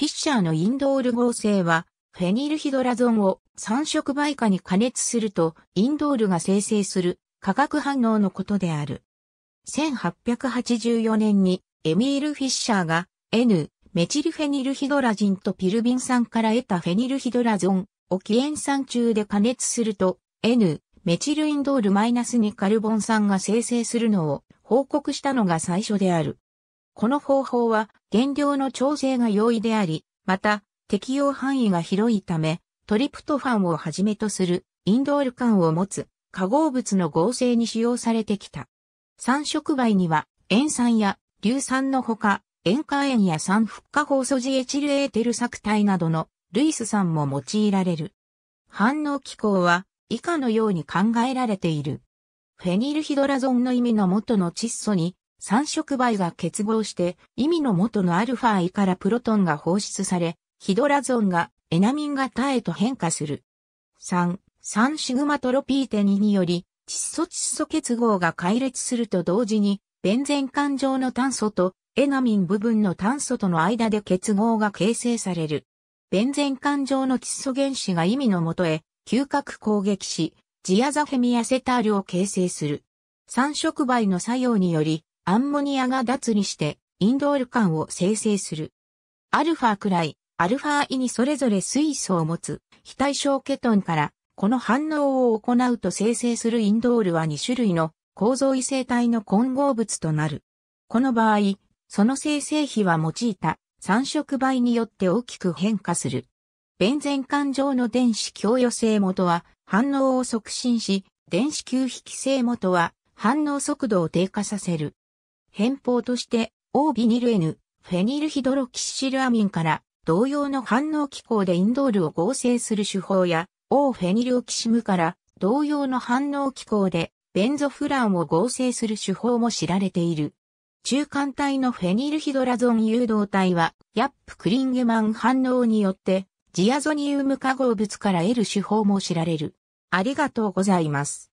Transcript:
フィッシャーのインドール合成は、フェニルヒドラゾンを3色媒化に加熱すると、インドールが生成する化学反応のことである。1884年にエミール・フィッシャーが N、メチルフェニルヒドラジンとピルビン酸から得たフェニルヒドラゾンをキエン酸中で加熱すると、N、メチルインドールマイナスにカルボン酸が生成するのを報告したのが最初である。この方法は原料の調整が容易であり、また適用範囲が広いため、トリプトファンをはじめとするインドール感を持つ化合物の合成に使用されてきた。三触媒には塩酸や硫酸のほか、塩化塩や酸フッ化放素ジエチルエーテル作体などのルイス酸も用いられる。反応機構は以下のように考えられている。フェニルヒドラゾンの意味の元の窒素に三色媒が結合して、意味の元のアルファイからプロトンが放出され、ヒドラゾンがエナミン型へと変化する。3、3シグマトロピーテニにより、窒素窒素結合が解裂すると同時に、ベンゼン環状の炭素とエナミン部分の炭素との間で結合が形成される。ベンゼン環状の窒素原子が意味のもとへ、嗅覚攻撃し、ジアザフェミアセタールを形成する。三色媒の作用により、アンモニアが脱離してインドール間を生成する。アルファくらい、アルファイにそれぞれ水素を持つ非対称ケトンからこの反応を行うと生成するインドールは2種類の構造異性体の混合物となる。この場合、その生成比は用いた3色倍によって大きく変化する。ベンゼン環上の電子供与性元は反応を促進し、電子吸引性元は反応速度を低下させる。変法として、オービニル N、フェニルヒドロキシルアミンから同様の反応機構でインドールを合成する手法や、オーフェニルオキシムから同様の反応機構でベンゾフランを合成する手法も知られている。中間体のフェニルヒドラゾン誘導体は、ヤップ・クリンゲマン反応によって、ジアゾニウム化合物から得る手法も知られる。ありがとうございます。